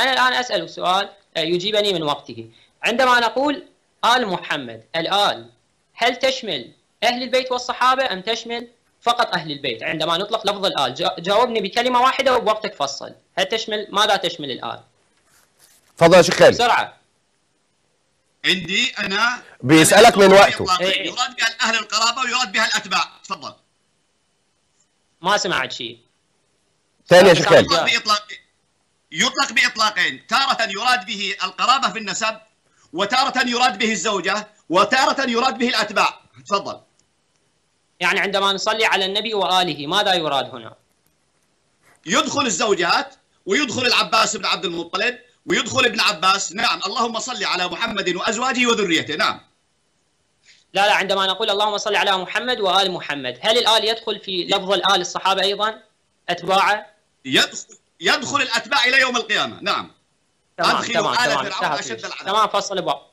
أنا الآن أسأل سؤال آه، يجيبني من وقته عندما نقول آل محمد الآل هل تشمل أهل البيت والصحابة أم تشمل فقط أهل البيت عندما نطلق لفظ الآل جاوبني بكلمة واحدة وبوقتك فصل هل تشمل ماذا تشمل الآل تفضل شيخ خالد بسرعة عندي أنا بيسألك من وقته يراد بها أهل القرابة ويراد بها الأتباع تفضل ما سمعت شيء ثانية يا شيخ خالد يطلق بإطلاقين تارة يراد به القرابة في النسب وتارة يراد به الزوجة وتارة يراد به الأتباع تفضل يعني عندما نصلي على النبي وآله ماذا يراد هنا يدخل الزوجات ويدخل العباس بن عبد المطلب ويدخل ابن عباس نعم اللهم صل على محمد وأزواجه وذريته نعم لا لا عندما نقول اللهم صل على محمد وآل محمد هل الآل يدخل في لفظ الآل الصحابة أيضا أتباعه يدخل يدخل الاتباع الى يوم القيامه نعم تمام ادخلوا على فرعون اشد العذاب تمام فصل بوقت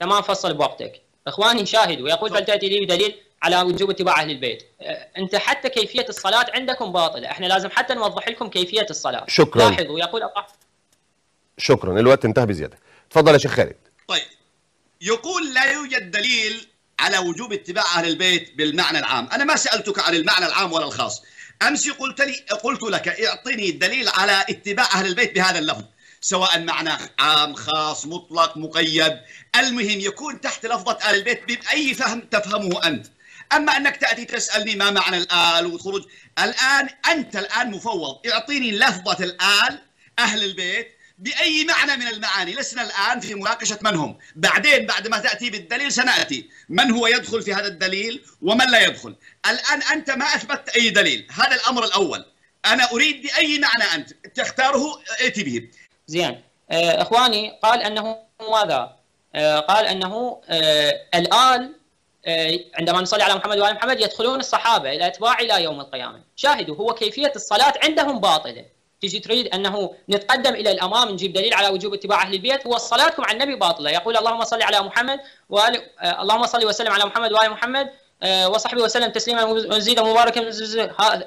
تمام فصل بوقتك اخواني شاهدوا يقول فلتاتي لي بدليل على وجوب اتباع اهل البيت أه، انت حتى كيفيه الصلاه عندكم باطله احنا لازم حتى نوضح لكم كيفيه الصلاه شكرا لاحظوا يقول الله شكرا الوقت انتهى بزياده تفضل يا شيخ خالد طيب يقول لا يوجد دليل على وجوب اتباع اهل البيت بالمعنى العام انا ما سالتك عن المعنى العام ولا الخاص أمس قلت لي قلت لك اعطني الدليل على اتباع أهل البيت بهذا اللفظ سواء معناه عام خاص مطلق مقيد المهم يكون تحت لفظة آل البيت بأي فهم تفهمه أنت أما أنك تأتي تسألني ما معنى الآل والخروج الآن أنت الآن مفوض اعطيني لفظة الآل أهل البيت بأي معنى من المعاني لسنا الآن في مناقشة من هم بعدين بعد ما تأتي بالدليل سنأتي من هو يدخل في هذا الدليل ومن لا يدخل الآن أنت ما أثبتت أي دليل هذا الأمر الأول أنا أريد بأي معنى أنت تختاره أتي به زين آه، إخواني قال أنه ماذا آه، قال أنه آه، الآن عندما نصلي على محمد وآل محمد يدخلون الصحابة إلى أتباع إلى يوم القيامة شاهدوا هو كيفية الصلاة عندهم باطلة تجي تريد انه نتقدم الى الامام نجيب دليل على وجوب اتباع اهل البيت هو صلاتكم على النبي باطله يقول اللهم صل على محمد وال اللهم صل وسلم على محمد وال محمد آه، وصحبه وسلم تسليما مزيدا مباركا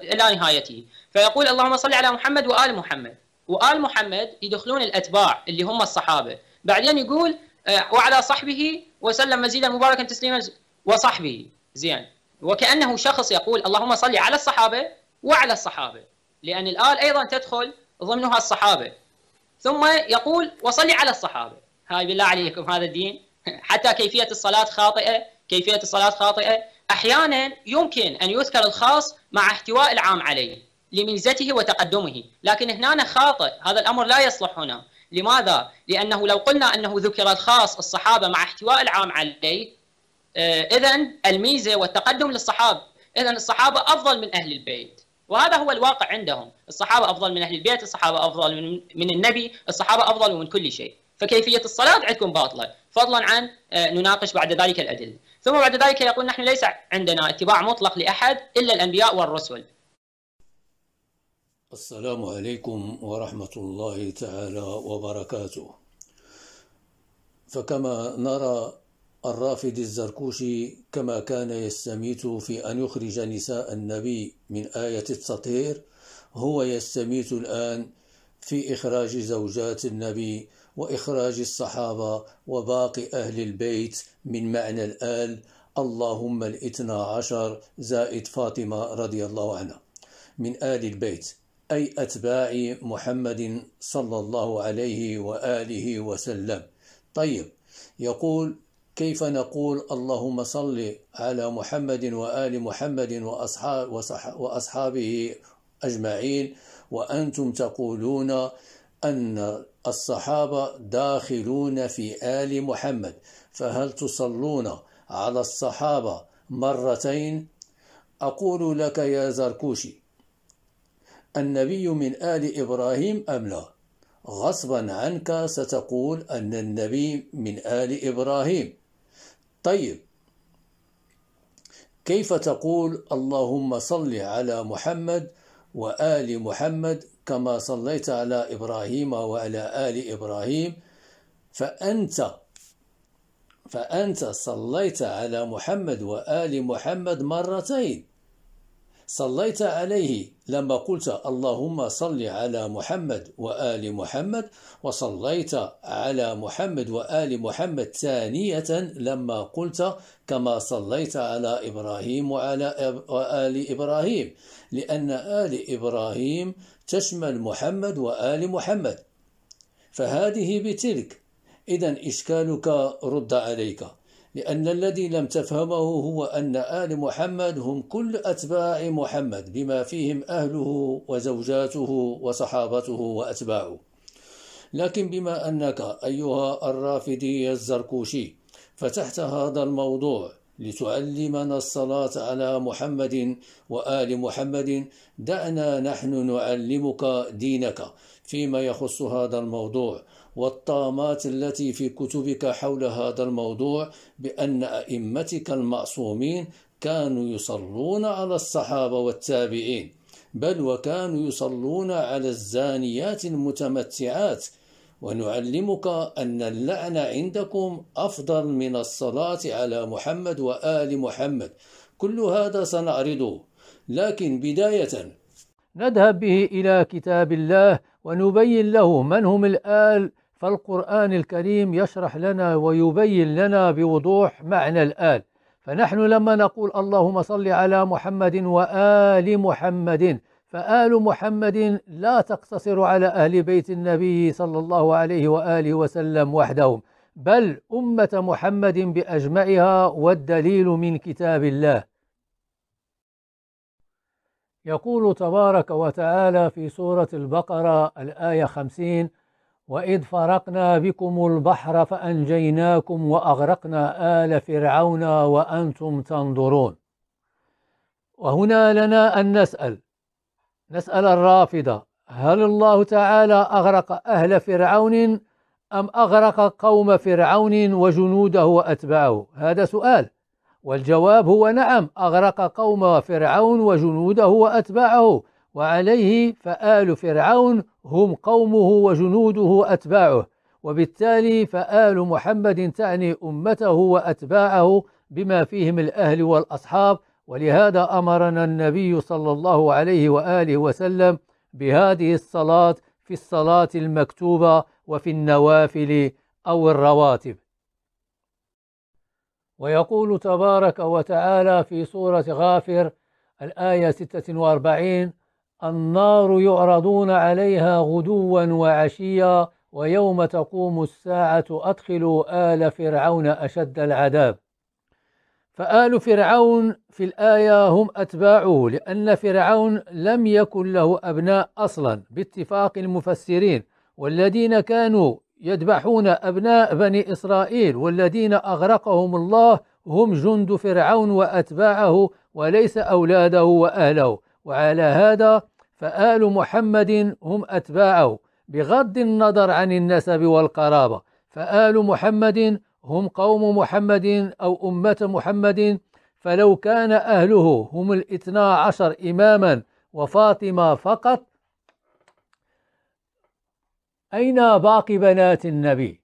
الى نهايته فيقول اللهم صل على محمد وال محمد وال محمد يدخلون الاتباع اللي هم الصحابه بعدين يقول آه، وعلى صحبه وسلم مزيدا مباركا تسليما وصحبه زين وكانه شخص يقول اللهم صل على الصحابه وعلى الصحابه لان الال ايضا تدخل ضمنها الصحابه ثم يقول وصل على الصحابه هاي بالله عليكم هذا الدين حتى كيفيه الصلاه خاطئه كيفيه الصلاه خاطئه أحيانا يمكن أن يذكر الخاص مع احتواء العام عليه لميزته وتقدمه لكن هنا خاطئ هذا الأمر لا يصلح هنا لماذا؟ لأنه لو قلنا أنه ذكر الخاص الصحابة مع احتواء العام عليه آه، إذا الميزة والتقدم للصحابة إذا الصحابة أفضل من أهل البيت وهذا هو الواقع عندهم الصحابة أفضل من أهل البيت الصحابة أفضل من, النبي الصحابة أفضل من كل شيء فكيفية الصلاة عندكم باطلة فضلا عن آه، نناقش بعد ذلك الأدلة ثم بعد ذلك يقول نحن ليس عندنا اتباع مطلق لأحد إلا الأنبياء والرسل السلام عليكم ورحمة الله تعالى وبركاته فكما نرى الرافد الزركوشي كما كان يستميت في أن يخرج نساء النبي من آية التطهير هو يستميت الآن في إخراج زوجات النبي واخراج الصحابه وباقي اهل البيت من معنى الال اللهم الاثنى عشر زائد فاطمه رضي الله عنها من ال البيت اي اتباع محمد صلى الله عليه واله وسلم طيب يقول كيف نقول اللهم صل على محمد وآل محمد وأصحاب وأصحابه أجمعين وأنتم تقولون أن الصحابة داخلون في آل محمد فهل تصلون على الصحابة مرتين؟ أقول لك يا زركوشي النبي من آل إبراهيم أم لا؟ غصبا عنك ستقول أن النبي من آل إبراهيم طيب كيف تقول اللهم صل على محمد وآل محمد كما صليت على إبراهيم وعلى آل إبراهيم فأنت فأنت صليت على محمد وآل محمد مرتين صليت عليه لما قلت اللهم صل على محمد وآل محمد وصليت على محمد وآل محمد ثانية لما قلت كما صليت على إبراهيم وعلى وآل إبراهيم لأن آل إبراهيم تشمل محمد وآل محمد فهذه بتلك إذا إشكالك رد عليك لأن الذي لم تفهمه هو أن آل محمد هم كل أتباع محمد بما فيهم أهله وزوجاته وصحابته وأتباعه لكن بما أنك أيها الرافدي الزركوشي فتحت هذا الموضوع لتعلمنا الصلاة على محمد وآل محمد دعنا نحن نعلمك دينك فيما يخص هذا الموضوع والطامات التي في كتبك حول هذا الموضوع بأن أئمتك المعصومين كانوا يصلون على الصحابة والتابعين بل وكانوا يصلون على الزانيات المتمتعات ونعلمك أن اللعن عندكم أفضل من الصلاة على محمد وآل محمد كل هذا سنعرضه لكن بداية نذهب به إلى كتاب الله ونبين له من هم الآل فالقرآن الكريم يشرح لنا ويبين لنا بوضوح معنى الآل فنحن لما نقول اللهم صل على محمد وآل محمد فآل محمد لا تقتصر على أهل بيت النبي صلى الله عليه وآله وسلم وحدهم بل أمة محمد بأجمعها والدليل من كتاب الله يقول تبارك وتعالى في سورة البقرة الآية خمسين وإذ فرقنا بكم البحر فأنجيناكم وأغرقنا آل فرعون وأنتم تنظرون وهنا لنا أن نسأل نسأل الرافضة هل الله تعالى أغرق أهل فرعون أم أغرق قوم فرعون وجنوده وأتباعه هذا سؤال والجواب هو نعم أغرق قوم فرعون وجنوده وأتباعه وعليه فآل فرعون هم قومه وجنوده وأتباعه وبالتالي فآل محمد تعني أمته وأتباعه بما فيهم الأهل والأصحاب ولهذا أمرنا النبي صلى الله عليه وآله وسلم بهذه الصلاة في الصلاة المكتوبة وفي النوافل أو الرواتب ويقول تبارك وتعالى في سورة غافر الآية 46 النار يعرضون عليها غدوا وعشيا ويوم تقوم الساعة أدخلوا آل فرعون أشد العذاب فآل فرعون في الآية هم أتباعه لأن فرعون لم يكن له أبناء أصلا باتفاق المفسرين والذين كانوا يذبحون أبناء بني إسرائيل والذين أغرقهم الله هم جند فرعون وأتباعه وليس أولاده وأهله وعلى هذا فآل محمد هم أتباعه بغض النظر عن النسب والقرابة فآل محمد هم قوم محمد أو أمة محمد فلو كان أهله هم الاثنى عشر إماما وفاطمة فقط أين باقي بنات النبي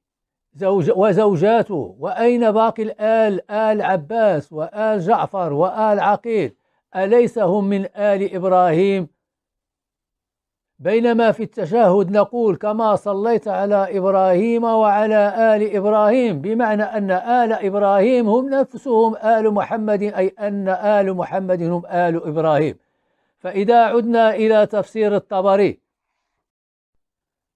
زوج وزوجاته وأين باقي الآل آل عباس وآل جعفر وآل عقيل أليس هم من آل إبراهيم بينما في التشهد نقول كما صليت على إبراهيم وعلى آل إبراهيم بمعنى أن آل إبراهيم هم نفسهم آل محمد أي أن آل محمد هم آل إبراهيم فإذا عدنا إلى تفسير الطبري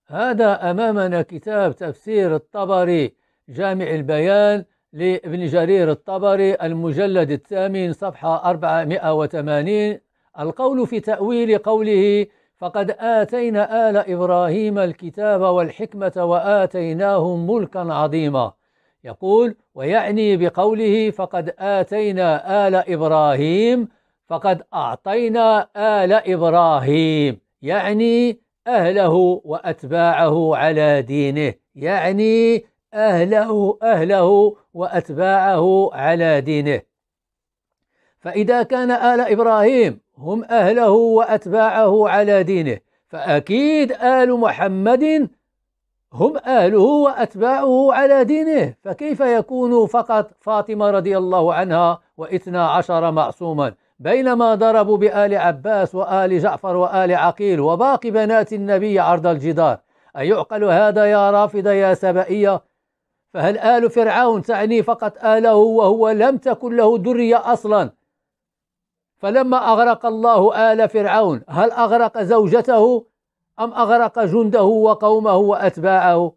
هذا أمامنا كتاب تفسير الطبري جامع البيان لابن جرير الطبري المجلد الثامن صفحة 480 القول في تأويل قوله فقد آتينا آل إبراهيم الكتاب والحكمة وآتيناهم ملكا عظيما يقول ويعني بقوله فقد آتينا آل إبراهيم فقد أعطينا آل إبراهيم يعني أهله وأتباعه على دينه يعني أهله أهله وأتباعه على دينه فإذا كان آل إبراهيم هم أهله وأتباعه على دينه فأكيد آل محمد هم أهله وأتباعه على دينه فكيف يكون فقط فاطمة رضي الله عنها واثنا عشر معصوما بينما ضربوا بآل عباس وآل جعفر وآل عقيل وباقي بنات النبي عرض الجدار أيعقل هذا يا رافضة يا سبائية فهل آل فرعون تعني فقط آله وهو لم تكن له درية أصلاً فلما أغرق الله آل فرعون هل أغرق زوجته أم أغرق جنده وقومه وأتباعه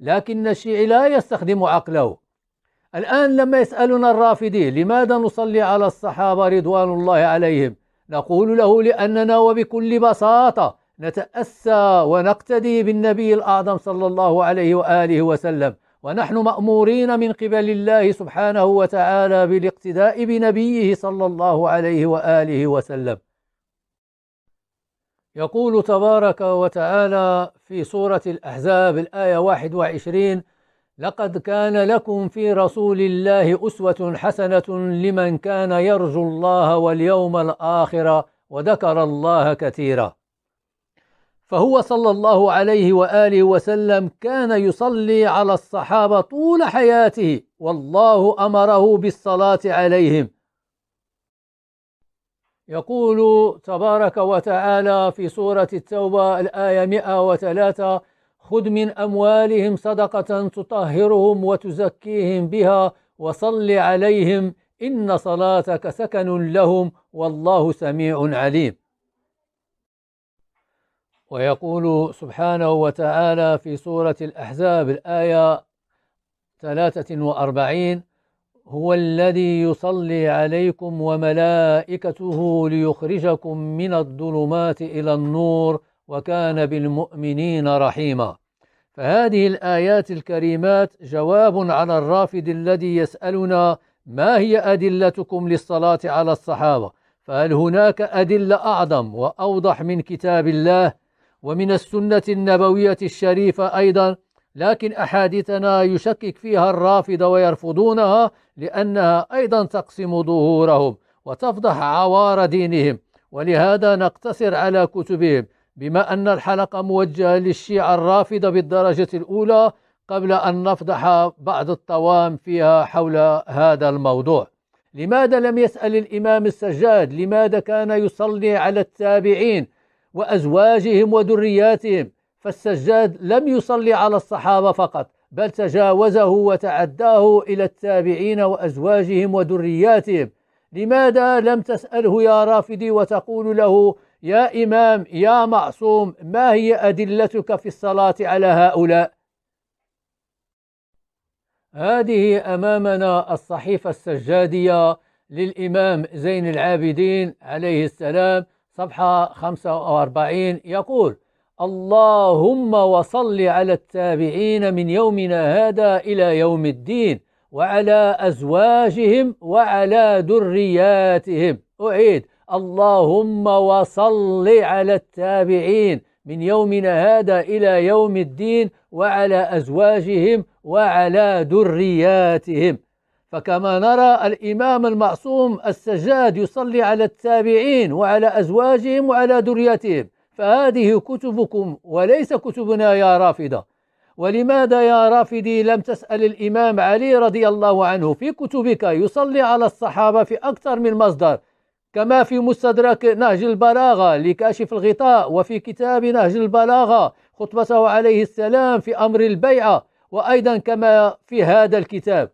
لكن الشيعي لا يستخدم عقله الآن لما يسألنا الرافدي لماذا نصلي على الصحابة رضوان الله عليهم نقول له لأننا وبكل بساطة نتأسى ونقتدي بالنبي الأعظم صلى الله عليه وآله وسلم ونحن مأمورين من قبل الله سبحانه وتعالى بالاقتداء بنبيه صلى الله عليه وآله وسلم يقول تبارك وتعالى في سورة الأحزاب الآية 21 لقد كان لكم في رسول الله أسوة حسنة لمن كان يرجو الله واليوم الآخر وذكر الله كثيرا فهو صلى الله عليه واله وسلم كان يصلي على الصحابه طول حياته والله امره بالصلاه عليهم يقول تبارك وتعالى في سوره التوبه الايه 103 خذ من اموالهم صدقه تطهرهم وتزكيهم بها وصل عليهم ان صلاتك سكن لهم والله سميع عليم ويقول سبحانه وتعالى في سورة الأحزاب الآية 43 هو الذي يصلي عليكم وملائكته ليخرجكم من الظلمات إلى النور وكان بالمؤمنين رحيما فهذه الآيات الكريمات جواب على الرافد الذي يسألنا ما هي أدلتكم للصلاة على الصحابة فهل هناك أدلة أعظم وأوضح من كتاب الله ومن السنة النبوية الشريفة أيضا لكن أحاديثنا يشكك فيها الرافضة ويرفضونها لأنها أيضا تقسم ظهورهم وتفضح عوار دينهم ولهذا نقتصر على كتبهم بما أن الحلقة موجهة للشيعة الرافضة بالدرجة الأولى قبل أن نفضح بعض الطوام فيها حول هذا الموضوع لماذا لم يسأل الإمام السجاد لماذا كان يصلي على التابعين وأزواجهم وذرياتهم فالسجاد لم يصلي على الصحابة فقط بل تجاوزه وتعداه إلى التابعين وأزواجهم وذرياتهم لماذا لم تسأله يا رافدي وتقول له يا إمام يا معصوم ما هي أدلتك في الصلاة على هؤلاء هذه أمامنا الصحيفة السجادية للإمام زين العابدين عليه السلام صفحة 45 يقول اللهم وصل على التابعين من يومنا هذا إلى يوم الدين وعلى أزواجهم وعلى ذرياتهم أعيد اللهم وصل على التابعين من يومنا هذا إلى يوم الدين وعلى أزواجهم وعلى ذرياتهم فكما نرى الإمام المعصوم السجاد يصلي على التابعين وعلى أزواجهم وعلى ذريتهم فهذه كتبكم وليس كتبنا يا رافضة ولماذا يا رافدي لم تسأل الإمام علي رضي الله عنه في كتبك يصلي على الصحابة في أكثر من مصدر كما في مستدرك نهج البلاغة لكاشف الغطاء وفي كتاب نهج البلاغة خطبته عليه السلام في أمر البيعة وأيضا كما في هذا الكتاب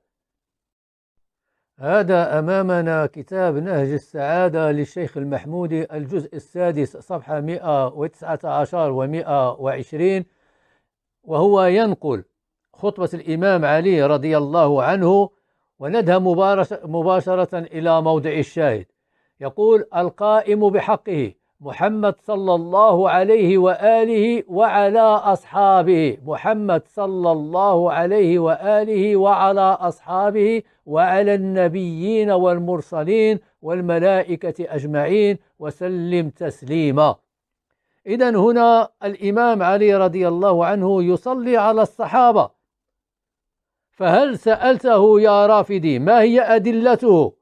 هذا أمامنا كتاب نهج السعادة للشيخ المحمودي الجزء السادس صفحة 119 و 120 وهو ينقل خطبة الإمام علي رضي الله عنه ونذهب مباشرة إلى موضع الشاهد يقول القائم بحقه محمد صلى الله عليه واله وعلى اصحابه محمد صلى الله عليه واله وعلى اصحابه وعلى النبيين والمرسلين والملائكه اجمعين وسلم تسليما اذا هنا الامام علي رضي الله عنه يصلي على الصحابه فهل سالته يا رافدي ما هي ادلته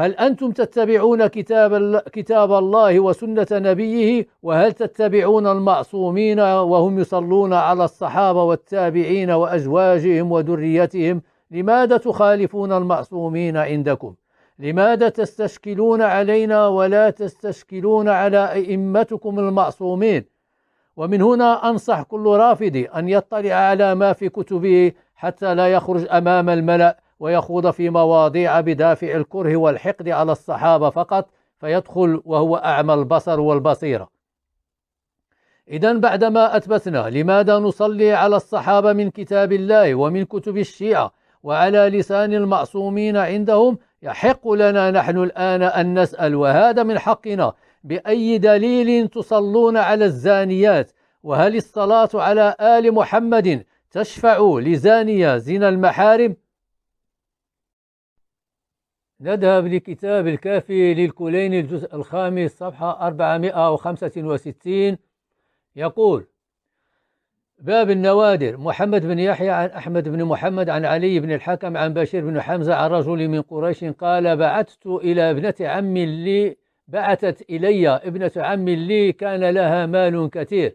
هل أنتم تتبعون كتاب, كتاب الله وسنة نبيه وهل تتبعون المعصومين وهم يصلون على الصحابة والتابعين وأزواجهم وذريتهم لماذا تخالفون المعصومين عندكم لماذا تستشكلون علينا ولا تستشكلون على أئمتكم المعصومين ومن هنا أنصح كل رافض أن يطلع على ما في كتبه حتى لا يخرج أمام الملأ ويخوض في مواضيع بدافع الكره والحقد على الصحابة فقط فيدخل وهو أعمى البصر والبصيرة إذا بعدما أثبتنا لماذا نصلي على الصحابة من كتاب الله ومن كتب الشيعة وعلى لسان المعصومين عندهم يحق لنا نحن الآن أن نسأل وهذا من حقنا بأي دليل تصلون على الزانيات وهل الصلاة على آل محمد تشفع لزانية زنا المحارم نذهب لكتاب الكافي للكلين الجزء الخامس صفحة 465 يقول باب النوادر محمد بن يحيى عن أحمد بن محمد عن علي بن الحكم عن بشير بن حمزة عن رجل من قريش قال بعثت إلى ابنة عم لي بعثت إلي ابنة عم لي كان لها مال كثير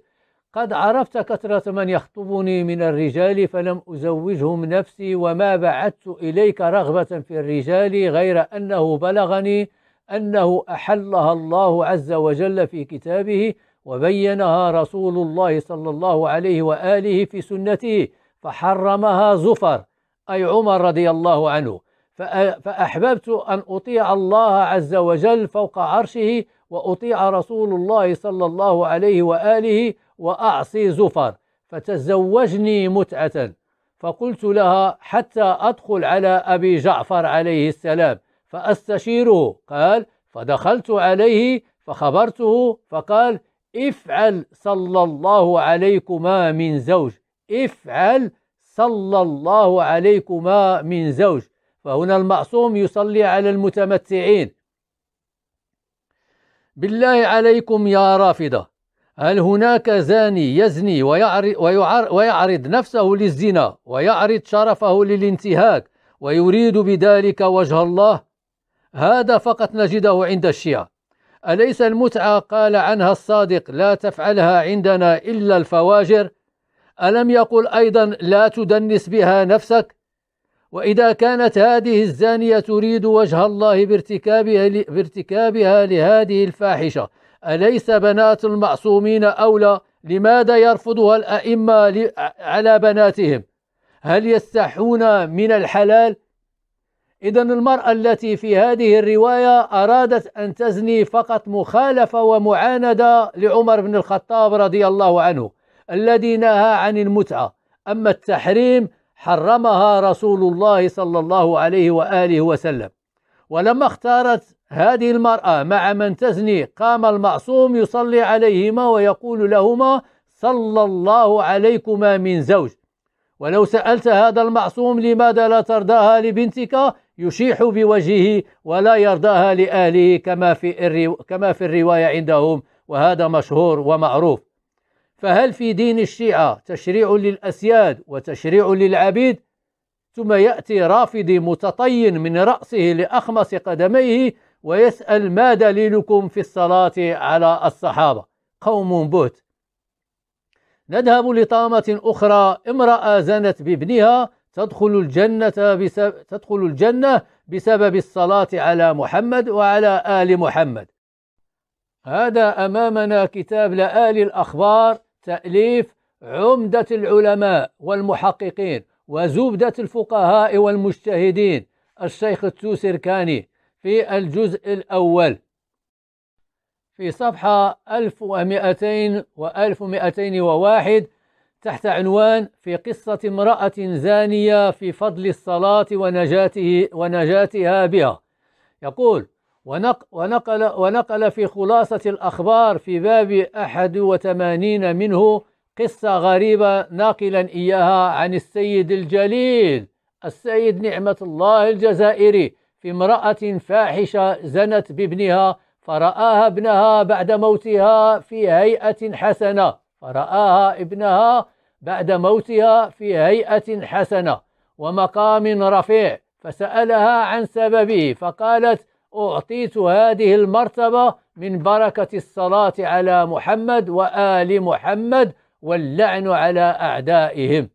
قد عرفت كثرة من يخطبني من الرجال فلم أزوجهم نفسي وما بعدت إليك رغبة في الرجال غير أنه بلغني أنه أحلها الله عز وجل في كتابه وبينها رسول الله صلى الله عليه وآله في سنته فحرمها زفر أي عمر رضي الله عنه فأحببت أن أطيع الله عز وجل فوق عرشه وأطيع رسول الله صلى الله عليه وآله وأعصي زفر فتزوجني متعة فقلت لها حتى أدخل على أبي جعفر عليه السلام فأستشيره قال فدخلت عليه فخبرته فقال افعل صلى الله عليكما من زوج افعل صلى الله عليكما من زوج فهنا المعصوم يصلي على المتمتعين بالله عليكم يا رافضة هل هناك زاني يزني ويعرض, ويعرض نفسه للزنا ويعرض شرفه للانتهاك ويريد بذلك وجه الله هذا فقط نجده عند الشيعة أليس المتعة قال عنها الصادق لا تفعلها عندنا إلا الفواجر ألم يقل أيضا لا تدنس بها نفسك وإذا كانت هذه الزانية تريد وجه الله بارتكابها, بارتكابها لهذه الفاحشة أليس بنات المعصومين أولى لماذا يرفضها الأئمة على بناتهم هل يستحون من الحلال إذا المرأة التي في هذه الرواية أرادت أن تزني فقط مخالفة ومعاندة لعمر بن الخطاب رضي الله عنه الذي نهى عن المتعة أما التحريم حرمها رسول الله صلى الله عليه وآله وسلم ولما اختارت هذه المرأة مع من تزني قام المعصوم يصلي عليهما ويقول لهما صلى الله عليكما من زوج ولو سألت هذا المعصوم لماذا لا ترضاها لبنتك يشيح بوجهه ولا يرضاها لأهله كما في, كما في الرواية عندهم وهذا مشهور ومعروف فهل في دين الشيعة تشريع للأسياد وتشريع للعبيد ثم يأتي رافدي متطين من رأسه لأخمص قدميه ويسأل ما دليلكم في الصلاة على الصحابة قوم بهت نذهب لطامة أخرى امرأة زنت بابنها تدخل الجنة بسبب تدخل الجنة بسبب الصلاة على محمد وعلى آل محمد. هذا أمامنا كتاب لآل الأخبار تأليف عمدة العلماء والمحققين وزبدة الفقهاء والمجتهدين الشيخ التوسركاني في الجزء الأول في صفحة 1200 و 1201 تحت عنوان في قصة امرأة زانية في فضل الصلاة ونجاته ونجاتها بها يقول ونقل, ونقل في خلاصة الأخبار في باب 81 منه قصة غريبة ناقلا إياها عن السيد الجليل السيد نعمة الله الجزائري في امرأة فاحشة زنت بابنها فرآها ابنها بعد موتها في هيئة حسنة فرآها ابنها بعد موتها في هيئة حسنة ومقام رفيع فسألها عن سببه فقالت أعطيت هذه المرتبة من بركة الصلاة على محمد وآل محمد واللعن على أعدائهم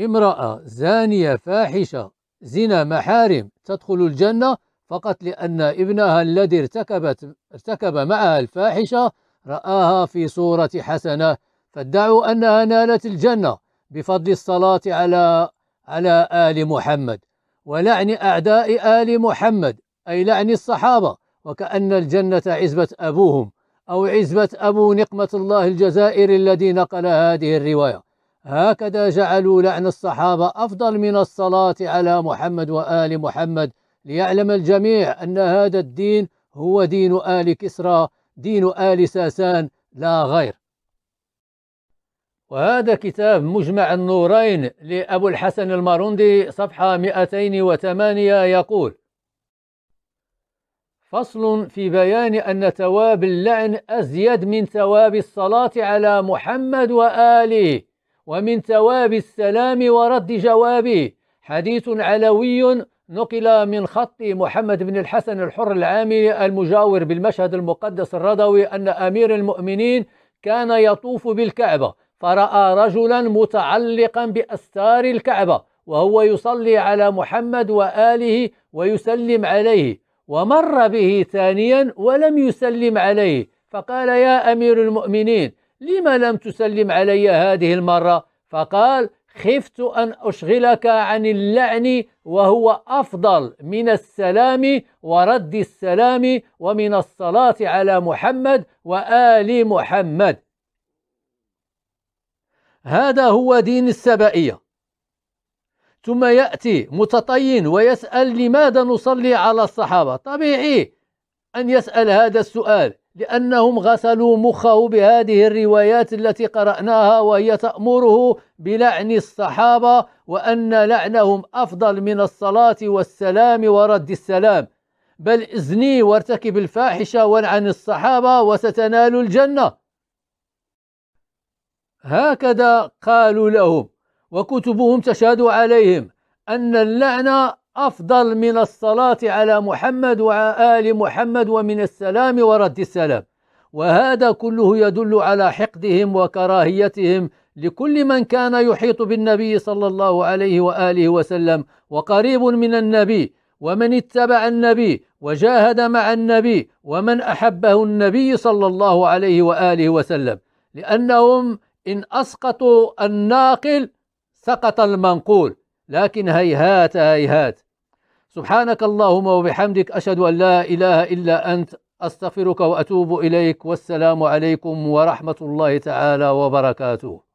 امرأة زانية فاحشة زنا محارم تدخل الجنة فقط لأن ابنها الذي ارتكبت ارتكب معها الفاحشة رآها في صورة حسنة فادعوا أنها نالت الجنة بفضل الصلاة على على آل محمد ولعن أعداء آل محمد أي لعن الصحابة وكأن الجنة عزبة أبوهم أو عزبة أبو نقمة الله الجزائري الذي نقل هذه الرواية هكذا جعلوا لعن الصحابة أفضل من الصلاة على محمد وآل محمد ليعلم الجميع أن هذا الدين هو دين آل كسرى دين آل ساسان لا غير وهذا كتاب مجمع النورين لأبو الحسن الماروندي صفحة 208 يقول فصل في بيان أن ثواب اللعن أزيد من ثواب الصلاة على محمد وآله ومن ثواب السلام ورد جوابه حديث علوي نقل من خط محمد بن الحسن الحر العامي المجاور بالمشهد المقدس الرضوي أن أمير المؤمنين كان يطوف بالكعبة فرأى رجلا متعلقا بأستار الكعبة وهو يصلي على محمد وآله ويسلم عليه ومر به ثانيا ولم يسلم عليه فقال يا امير المؤمنين لم لم تسلم علي هذه المره فقال خفت ان اشغلك عن اللعن وهو افضل من السلام ورد السلام ومن الصلاه على محمد وال محمد هذا هو دين السبائيه ثم يأتي متطين ويسأل لماذا نصلي على الصحابة طبيعي أن يسأل هذا السؤال لأنهم غسلوا مخه بهذه الروايات التي قرأناها وهي تأمره بلعن الصحابة وأن لعنهم أفضل من الصلاة والسلام ورد السلام بل ازني وارتكب الفاحشة والعن الصحابة وستنال الجنة هكذا قالوا لهم وكتبهم تشهد عليهم أن اللعنة أفضل من الصلاة على محمد وعلى آل محمد ومن السلام ورد السلام وهذا كله يدل على حقدهم وكراهيتهم لكل من كان يحيط بالنبي صلى الله عليه وآله وسلم وقريب من النبي ومن اتبع النبي وجاهد مع النبي ومن أحبه النبي صلى الله عليه وآله وسلم لأنهم إن أسقطوا الناقل سقط المنقول لكن هيهات هيهات سبحانك اللهم وبحمدك أشهد أن لا إله إلا أنت أستغفرك وأتوب إليك والسلام عليكم ورحمة الله تعالى وبركاته